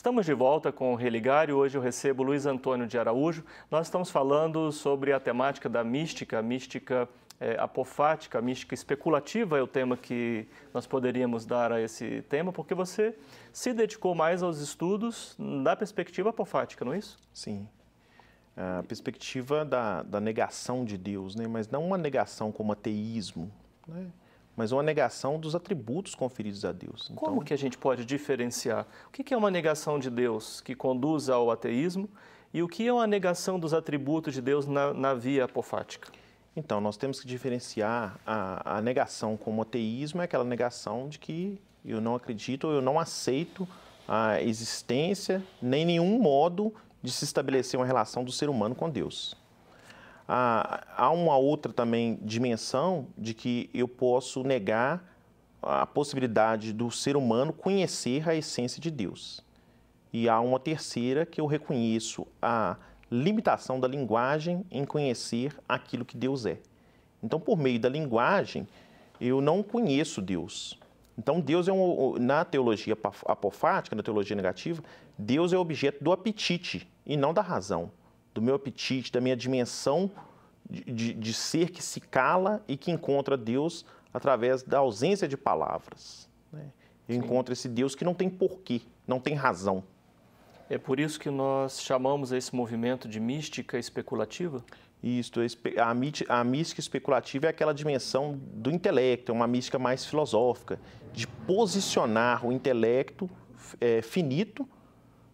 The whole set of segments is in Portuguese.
Estamos de volta com o Religar e hoje eu recebo Luiz Antônio de Araújo. Nós estamos falando sobre a temática da mística, mística é, apofática, mística especulativa é o tema que nós poderíamos dar a esse tema, porque você se dedicou mais aos estudos da perspectiva apofática, não é isso? Sim. É, a perspectiva da, da negação de Deus, né? mas não uma negação como ateísmo. Né? mas uma negação dos atributos conferidos a Deus. Então... Como que a gente pode diferenciar? O que é uma negação de Deus que conduz ao ateísmo e o que é uma negação dos atributos de Deus na, na via apofática? Então, nós temos que diferenciar a, a negação como ateísmo é aquela negação de que eu não acredito, eu não aceito a existência, nem nenhum modo de se estabelecer uma relação do ser humano com Deus. Ah, há uma outra também dimensão de que eu posso negar a possibilidade do ser humano conhecer a essência de Deus. E há uma terceira que eu reconheço a limitação da linguagem em conhecer aquilo que Deus é. Então, por meio da linguagem, eu não conheço Deus. Então, Deus é um, na teologia apofática, na teologia negativa, Deus é objeto do apetite e não da razão do meu apetite, da minha dimensão de, de, de ser que se cala e que encontra Deus através da ausência de palavras. Né? Eu Sim. encontro esse Deus que não tem porquê, não tem razão. É por isso que nós chamamos esse movimento de mística especulativa? Isto, a mística especulativa é aquela dimensão do intelecto, é uma mística mais filosófica, de posicionar o intelecto é, finito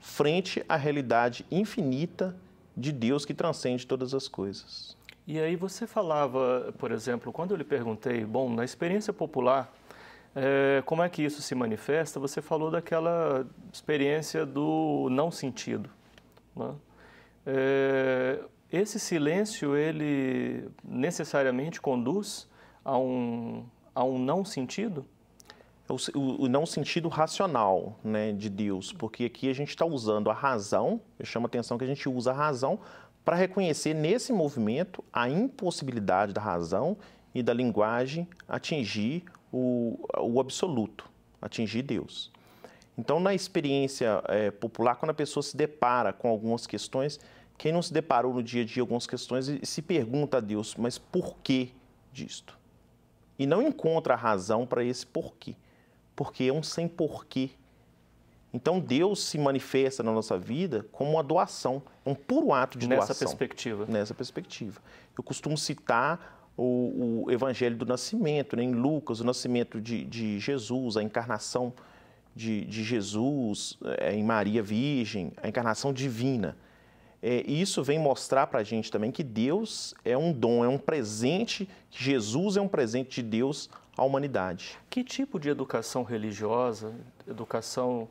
frente à realidade infinita de Deus que transcende todas as coisas. E aí você falava, por exemplo, quando eu lhe perguntei, bom, na experiência popular, é, como é que isso se manifesta? Você falou daquela experiência do não sentido. Né? É, esse silêncio, ele necessariamente conduz a um, a um não sentido? É o, o, não sentido racional né, de Deus, porque aqui a gente está usando a razão, eu chamo a atenção que a gente usa a razão para reconhecer nesse movimento a impossibilidade da razão e da linguagem atingir o, o absoluto, atingir Deus. Então, na experiência é, popular, quando a pessoa se depara com algumas questões, quem não se deparou no dia a dia algumas questões e se pergunta a Deus, mas por que disto? E não encontra a razão para esse porquê porque é um sem porquê. Então Deus se manifesta na nossa vida como uma doação, um puro ato de nessa doação. Nessa perspectiva. Nessa perspectiva. Eu costumo citar o, o Evangelho do Nascimento, né? em Lucas, o nascimento de, de Jesus, a encarnação de, de Jesus é, em Maria Virgem, a encarnação divina. É, e isso vem mostrar para a gente também que Deus é um dom, é um presente, Jesus é um presente de Deus à humanidade. Que tipo de educação religiosa, educação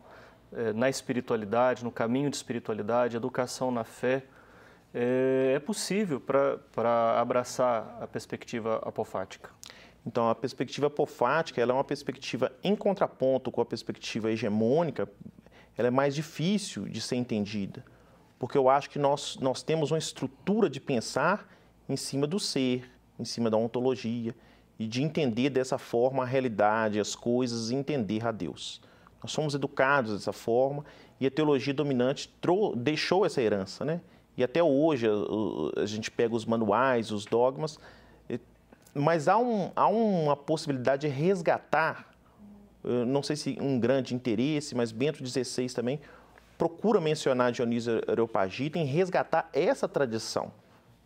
eh, na espiritualidade, no caminho de espiritualidade, educação na fé, eh, é possível para abraçar a perspectiva apofática? Então, a perspectiva apofática ela é uma perspectiva em contraponto com a perspectiva hegemônica, ela é mais difícil de ser entendida, porque eu acho que nós, nós temos uma estrutura de pensar em cima do ser, em cima da ontologia, e de entender dessa forma a realidade, as coisas e entender a Deus. Nós somos educados dessa forma e a teologia dominante deixou essa herança, né? E até hoje a gente pega os manuais, os dogmas, mas há, um, há uma possibilidade de resgatar, não sei se um grande interesse, mas Bento XVI também procura mencionar Dionísio Areopagita em resgatar essa tradição,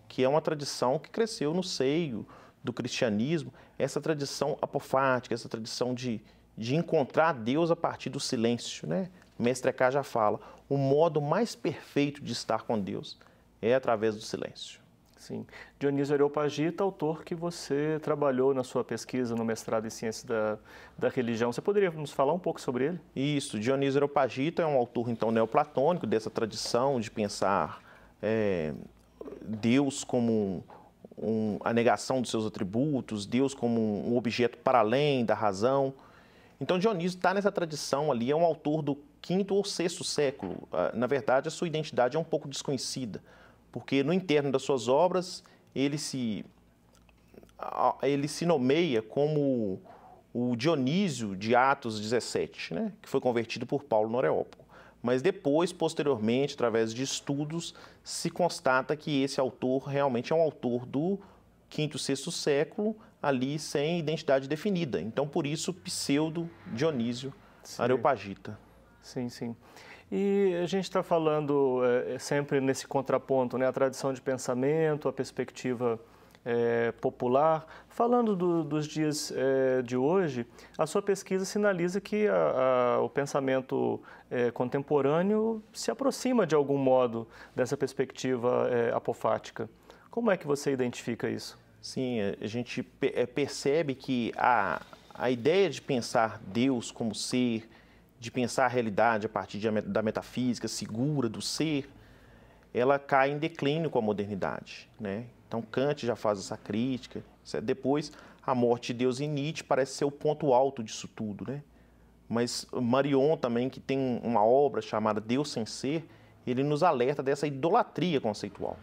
que é uma tradição que cresceu no seio do cristianismo, essa tradição apofática, essa tradição de, de encontrar Deus a partir do silêncio. Né? O mestre K já fala, o modo mais perfeito de estar com Deus é através do silêncio Sim. Dionísio Areopagita, autor que você trabalhou na sua pesquisa no mestrado em Ciências da, da Religião. Você poderia nos falar um pouco sobre ele? Isso. Dionísio Areopagita é um autor, então, neoplatônico, dessa tradição de pensar é, Deus como um, a negação dos seus atributos, Deus como um objeto para além da razão. Então Dionísio está nessa tradição ali, é um autor do quinto ou sexto século. Ah, na verdade, a sua identidade é um pouco desconhecida, porque no interno das suas obras ele se ele se nomeia como o Dionísio de Atos 17, né, que foi convertido por Paulo no Areópago mas depois, posteriormente, através de estudos, se constata que esse autor realmente é um autor do quinto, sexto século, ali sem identidade definida. Então, por isso, pseudo Dionísio sim. Areopagita. Sim, sim. E a gente está falando é, é, sempre nesse contraponto, né? A tradição de pensamento, a perspectiva é, popular. Falando do, dos dias é, de hoje, a sua pesquisa sinaliza que a, a, o pensamento é, contemporâneo se aproxima de algum modo dessa perspectiva é, apofática. Como é que você identifica isso? Sim, é, a gente é, percebe que a, a ideia de pensar Deus como ser, de pensar a realidade a partir de, da metafísica segura do ser, ela cai em declínio com a modernidade, né? Então Kant já faz essa crítica. É, depois, a morte de Deus em Nietzsche parece ser o ponto alto disso tudo, né? Mas Marion também, que tem uma obra chamada Deus sem Ser, ele nos alerta dessa idolatria conceitual.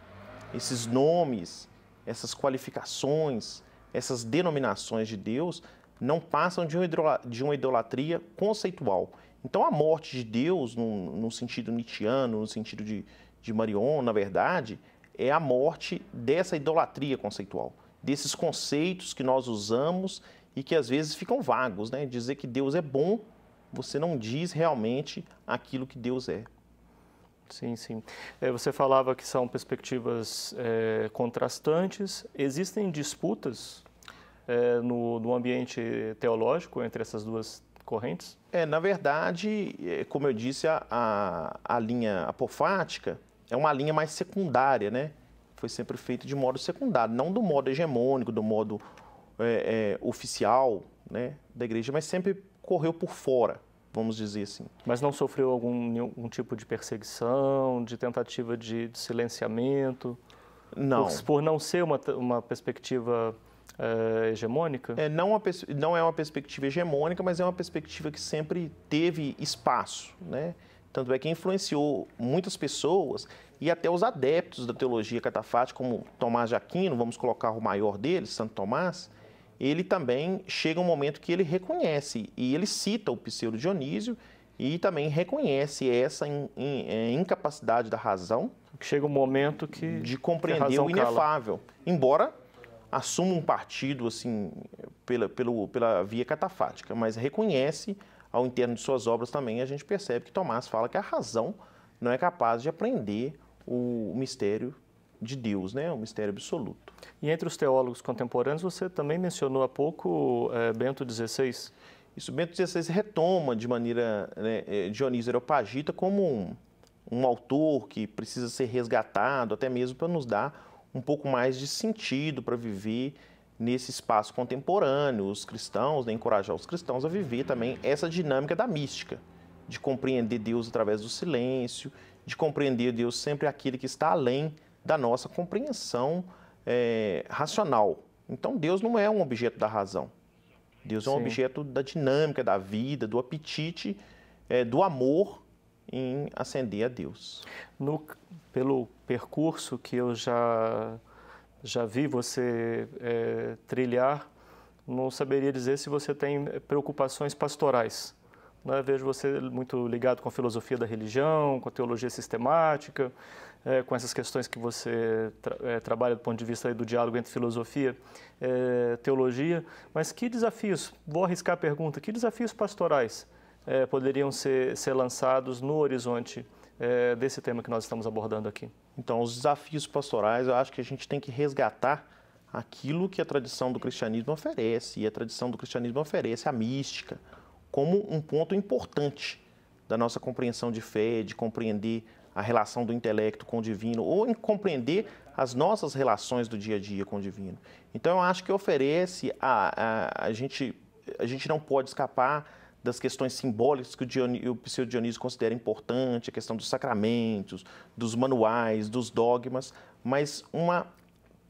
Esses nomes, essas qualificações, essas denominações de Deus não passam de uma idolatria conceitual. Então, a morte de Deus, no, sentido Nietzscheano, no sentido de, de Marion, na verdade, é a morte dessa idolatria conceitual, desses conceitos que nós usamos e que às vezes ficam vagos, né? Dizer que Deus é bom, você não diz realmente aquilo que Deus é. Sim, sim. É, você falava que são perspectivas é, contrastantes. Existem disputas é, no, no ambiente teológico entre essas duas correntes? É, na verdade, é, como eu disse, a, a, a linha apofática é uma linha mais secundária, né? Foi sempre feito de modo secundário, não do modo hegemônico, do modo é, é, oficial né, da igreja, mas sempre correu por fora, vamos dizer assim. Mas não sofreu algum, algum tipo de perseguição, de tentativa de, de silenciamento? Não. Por, por, não ser uma, uma perspectiva é, hegemônica? É, não, uma, não é uma perspectiva hegemônica, mas é uma perspectiva que sempre teve espaço, né? tanto é que influenciou muitas pessoas e até os adeptos da teologia catafática, como Tomás de Aquino, vamos colocar o maior deles, Santo Tomás, ele também chega um momento que ele reconhece e ele cita o pseudo Dionísio e também reconhece essa in, in, é, incapacidade da razão. Chega um momento que de compreender o inefável, cala. embora assuma um partido assim pela, pelo, pela via catafática, mas reconhece ao interno de suas obras também, a gente percebe que Tomás fala que a razão não é capaz de aprender o mistério de Deus, né? o mistério absoluto. E entre os teólogos contemporâneos, você também mencionou há pouco é, Bento XVI. Isso, Bento XVI retoma de maneira né, eh, Dionísio Areopagita como um, um autor que precisa ser resgatado, até mesmo para nos dar um pouco mais de sentido para viver nesse espaço contemporâneo, os cristãos, né, encorajar os cristãos a viver também essa dinâmica da mística, de compreender Deus através do silêncio, de compreender Deus sempre aquele que está além da nossa compreensão é, racional. Então, Deus não é um objeto da razão. Deus é um objeto da dinâmica, da vida, do apetite, é, do amor em ascender a Deus. No, pelo percurso que eu já já vi você é, trilhar, não saberia dizer se você tem preocupações pastorais. Né? Vejo você muito ligado com a filosofia da religião, com a teologia sistemática, é, com essas questões que você tra é, trabalha do ponto de vista do diálogo entre filosofia e é, teologia. Mas que desafios, vou arriscar a pergunta, que desafios pastorais é, poderiam ser, ser lançados no horizonte é, desse tema que nós estamos abordando aqui? Então, os desafios pastorais, eu acho que a gente tem que resgatar aquilo que a tradição do cristianismo oferece, e a tradição do cristianismo oferece a mística como um ponto importante da nossa compreensão de fé, de compreender a relação do intelecto com o divino, ou em compreender as nossas relações do dia a dia com o divino. Então, eu acho que oferece a, a, a gente, a gente não pode escapar das questões simbólicas que o, Dionísio, o pseudo Dionísio considera importante, a questão dos sacramentos, dos manuais, dos dogmas, mas uma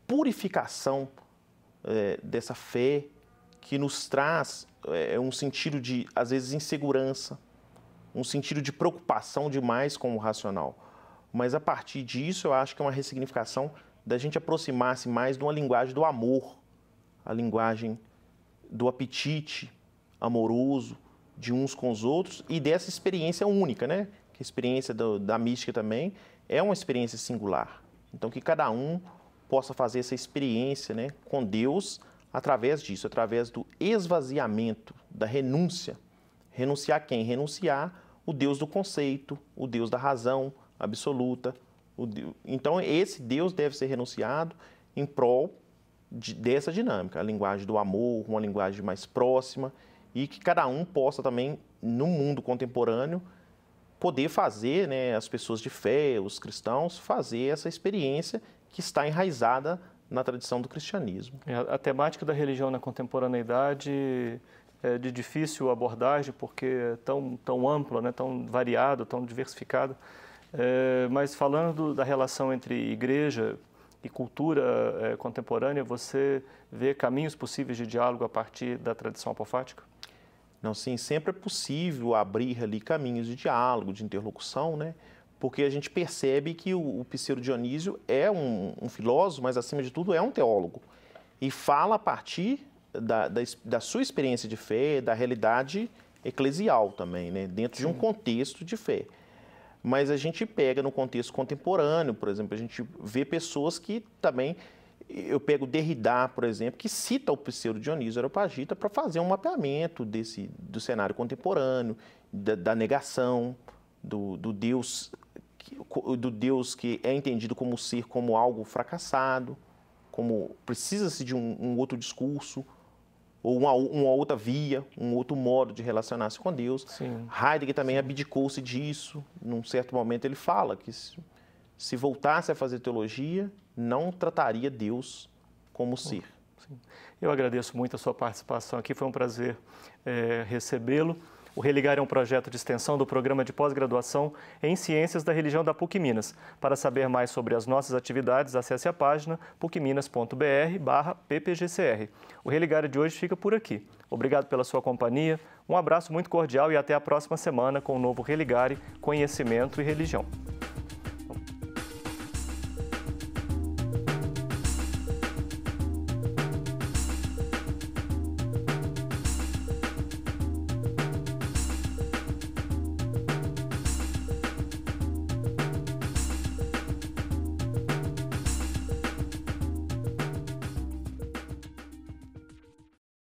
purificação é, dessa fé que nos traz é, um sentido de, às vezes, insegurança, um sentido de preocupação demais com o racional. Mas a partir disso, eu acho que é uma ressignificação da gente aproximar-se mais de uma linguagem do amor, a linguagem do apetite amoroso, de uns com os outros e dessa experiência única, né? Que a experiência do, da mística também é uma experiência singular. Então, que cada um possa fazer essa experiência né, com Deus através disso, através do esvaziamento, da renúncia. Renunciar quem? Renunciar o Deus do conceito, o Deus da razão absoluta. Deus... Então, esse Deus deve ser renunciado em prol de, dessa dinâmica, a linguagem do amor, uma linguagem mais próxima e que cada um possa também, no mundo contemporâneo, poder fazer, né, as pessoas de fé, os cristãos, fazer essa experiência que está enraizada na tradição do cristianismo. É, a temática da religião na contemporaneidade é de difícil abordagem porque é tão, tão ampla, né, tão variada, tão diversificada. É, mas falando da relação entre igreja e cultura é, contemporânea, você vê caminhos possíveis de diálogo a partir da tradição apofática? Não, sim, sempre é possível abrir ali caminhos de diálogo, de interlocução, né? porque a gente percebe que o, o Piseiro Dionísio é um, um, filósofo, mas acima de tudo é um teólogo e fala a partir da, da, da sua experiência de fé, da realidade eclesial também, né? dentro de um contexto de fé. Mas a gente pega no contexto contemporâneo, por exemplo, a gente vê pessoas que também eu pego Derrida, por exemplo, que cita o pseudo Dionísio Areopagita para fazer um mapeamento desse, do cenário contemporâneo, da, da negação do, do, Deus do Deus que é entendido como ser como algo fracassado, como precisa-se de um, um, outro discurso ou uma, uma, outra via, um outro modo de relacionar-se com Deus. Sim. Heidegger também abdicou-se disso. Num certo momento ele fala que se, se voltasse a fazer teologia, não trataria Deus como ser. Sim. Eu agradeço muito a sua participação aqui, foi um prazer é, recebê-lo. O Religar é um projeto de extensão do programa de pós-graduação em Ciências da Religião da PUC Minas. Para saber mais sobre as nossas atividades, acesse a página pucminas.br/ppgcr. O Religar de hoje fica por aqui. Obrigado pela sua companhia. Um abraço muito cordial e até a próxima semana com o novo Religare Conhecimento e Religião.